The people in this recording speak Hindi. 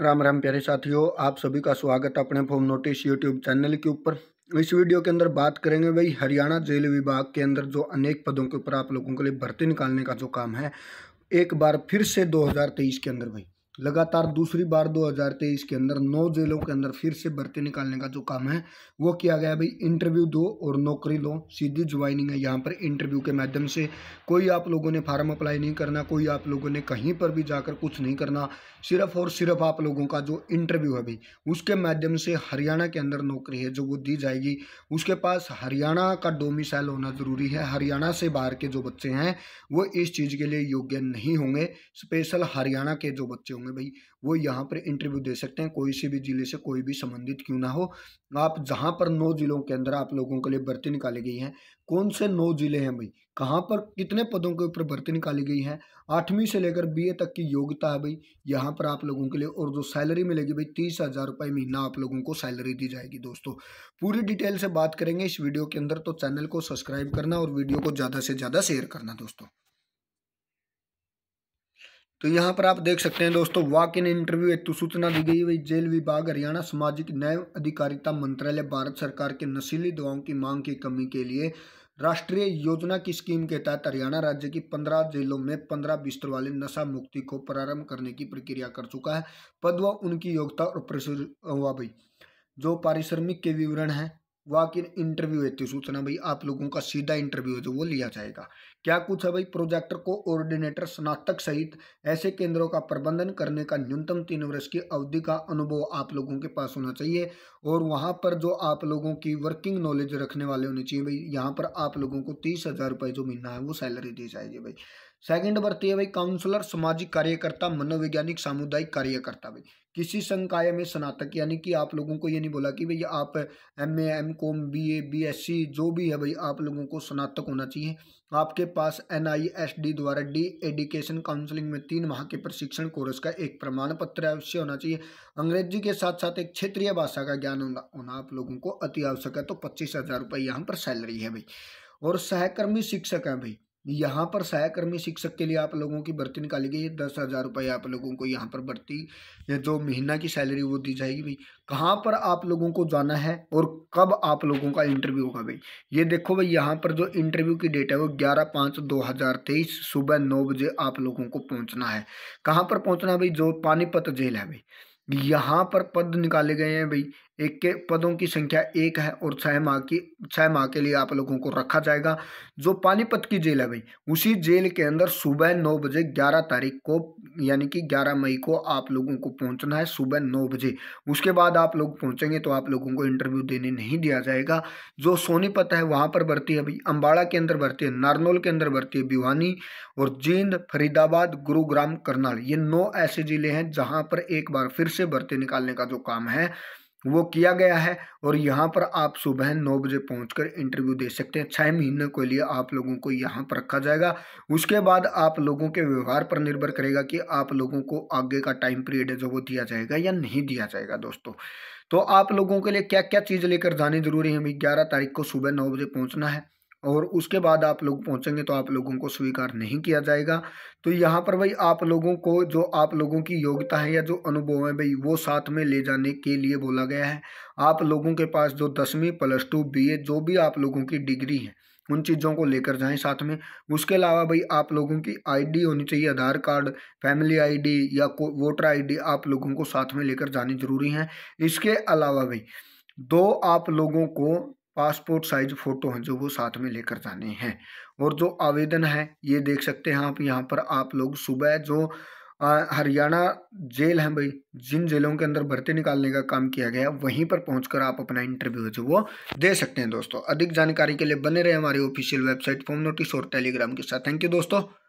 राम राम प्यारे साथियों आप सभी का स्वागत अपने फोम नोटिस यूट्यूब चैनल के ऊपर इस वीडियो के अंदर बात करेंगे भाई हरियाणा जेल विभाग के अंदर जो अनेक पदों के ऊपर आप लोगों के लिए भर्ती निकालने का जो काम है एक बार फिर से 2023 के अंदर भाई लगातार दूसरी बार 2023 के अंदर नौ जिलों के अंदर फिर से भर्ती निकालने का जो काम है वो किया गया भाई इंटरव्यू दो और नौकरी लो सीधी ज्वाइनिंग है यहाँ पर इंटरव्यू के माध्यम से कोई आप लोगों ने फार्म अप्लाई नहीं करना कोई आप लोगों ने कहीं पर भी जाकर कुछ नहीं करना सिर्फ और सिर्फ आप लोगों का जो इंटरव्यू है भाई उसके माध्यम से हरियाणा के अंदर नौकरी है जो वो दी जाएगी उसके पास हरियाणा का डोमिसाइल होना ज़रूरी है हरियाणा से बाहर के जो बच्चे हैं वो इस चीज़ के लिए योग्य नहीं होंगे स्पेशल हरियाणा के जो बच्चे होंगे होंगे भाई वो यहाँ पर इंटरव्यू दे सकते हैं कोई से भी ज़िले से कोई भी संबंधित क्यों ना हो आप जहाँ पर नौ ज़िलों के अंदर आप लोगों के लिए भर्ती निकाली गई हैं कौन से नौ ज़िले हैं भाई कहाँ पर कितने पदों के ऊपर भर्ती निकाली गई है आठवीं से लेकर बी तक की योग्यता है भाई यहाँ पर आप लोगों के लिए और जो सैलरी मिलेगी भाई तीस हज़ार रुपये महीना आप लोगों को सैलरी दी जाएगी दोस्तों पूरी डिटेल से बात करेंगे इस वीडियो के अंदर तो चैनल को सब्सक्राइब करना और वीडियो को ज़्यादा से ज़्यादा शेयर करना दोस्तों तो यहाँ पर आप देख सकते हैं दोस्तों वाक इन इंटरव्यू हेतु सूचना दी गई हुई जेल विभाग हरियाणा सामाजिक न्याय अधिकारिता मंत्रालय भारत सरकार के नशीली दवाओं की मांग की कमी के लिए राष्ट्रीय योजना की स्कीम के तहत हरियाणा राज्य की पंद्रह जेलों में पंद्रह बिस्तर वाले नशा मुक्ति को प्रारंभ करने की प्रक्रिया कर चुका है पद व उनकी योग्यता और हुआ भाई जो पारिश्रमिक के विवरण है वाक इन इंटरव्यू हेतु तो सूचना भाई आप लोगों का सीधा इंटरव्यू है जो तो वो लिया जाएगा क्या कुछ है भाई प्रोजेक्टर को ऑर्डिनेटर स्नातक सहित ऐसे केंद्रों का प्रबंधन करने का न्यूनतम तीन वर्ष की अवधि का अनुभव आप लोगों के पास होना चाहिए और वहाँ पर जो आप लोगों की वर्किंग नॉलेज रखने वाले होने चाहिए भाई यहाँ पर आप लोगों को तीस हज़ार रुपये जो महीना है वो सैलरी दी जाएगी भाई सेकंड भर्ती है भाई काउंसलर सामाजिक कार्यकर्ता मनोवैज्ञानिक सामुदायिक कार्यकर्ता भाई किसी संकाय में स्नातक यानी कि आप लोगों को ये नहीं बोला कि भाई आप M A M com B A B S C जो भी है भाई आप लोगों को स्नातक होना चाहिए आपके पास एन आई एस डी द्वारा डी एडुकेशन काउंसलिंग में तीन माह के प्रशिक्षण कोर्स का एक प्रमाण पत्र अवश्य होना चाहिए अंग्रेजी के साथ साथ एक क्षेत्रीय भाषा का ज्ञान होना आप लोगों को अति आवश्यक है तो पच्चीस हज़ार रुपये यहाँ पर सैलरी है भाई और सहकर्मी शिक्षक हैं भाई यहाँ पर सहायकर्मी शिक्षक के लिए आप लोगों की भर्ती निकाली गई दस हज़ार रुपये आप लोगों को यहाँ पर भर्ती जो महीना की सैलरी वो दी जाएगी भाई कहाँ पर आप लोगों को जाना है और कब आप लोगों का इंटरव्यू होगा भाई ये देखो भाई यहाँ पर जो इंटरव्यू की डेट है वो ग्यारह पाँच दो हज़ार तेईस सुबह नौ बजे आप लोगों को पहुँचना है कहाँ पर पहुँचना है भाई जो पानीपत जेल है भाई यहाँ पर पद निकाले गए हैं भाई एक के पदों की संख्या एक है और छः माह की छः माह के लिए आप लोगों को रखा जाएगा जो पानीपत की जेल है भाई उसी जेल के अंदर सुबह नौ बजे ग्यारह तारीख को यानी कि ग्यारह मई को आप लोगों को पहुंचना है सुबह नौ बजे उसके बाद आप लोग पहुंचेंगे तो आप लोगों को इंटरव्यू देने नहीं दिया जाएगा जो सोनीपत है वहाँ पर भर्ती है भाई अम्बाड़ा के अंदर भर्ती है नारनौल के अंदर भर्ती है भिवानी और जींद फरीदाबाद गुरुग्राम करनाल ये नौ ऐसे ज़िले हैं जहाँ पर एक बार फिर से भर्ती निकालने का जो काम है वो किया गया है और यहाँ पर आप सुबह नौ बजे पहुँच इंटरव्यू दे सकते हैं छः महीने के लिए आप लोगों को यहाँ पर रखा जाएगा उसके बाद आप लोगों के व्यवहार पर निर्भर करेगा कि आप लोगों को आगे का टाइम पीरियड है जो वो दिया जाएगा या नहीं दिया जाएगा दोस्तों तो आप लोगों के लिए क्या क्या चीज़ लेकर जानी जरूरी है हमें ग्यारह तारीख को सुबह नौ बजे पहुँचना है और उसके बाद आप लोग पहुंचेंगे तो आप लोगों को स्वीकार नहीं किया जाएगा तो यहाँ पर भाई आप लोगों को जो आप लोगों की योग्यता है या जो अनुभव है भाई वो साथ में ले जाने के लिए बोला गया है आप लोगों के पास जो दसवीं प्लस टू बी जो भी आप लोगों की डिग्री है उन चीज़ों को लेकर जाएं साथ में उसके अलावा भाई आप लोगों की आईडी होनी चाहिए आधार कार्ड फैमिली आईडी या वोटर आईडी आप लोगों को साथ में लेकर जानी जरूरी है इसके अलावा भाई दो आप लोगों को पासपोर्ट साइज फ़ोटो हैं जो वो साथ में लेकर जाने हैं और जो आवेदन है ये देख सकते हैं आप यहाँ पर आप लोग सुबह जो हरियाणा जेल हैं भाई जिन जेलों के अंदर भर्ती निकालने का काम किया गया वहीं पर पहुंचकर आप अपना इंटरव्यू जो वो दे सकते हैं दोस्तों अधिक जानकारी के लिए बने रहे हमारी ऑफिशियल वेबसाइट फॉर्म नोटिस और टेलीग्राम के साथ थैंक यू दोस्तों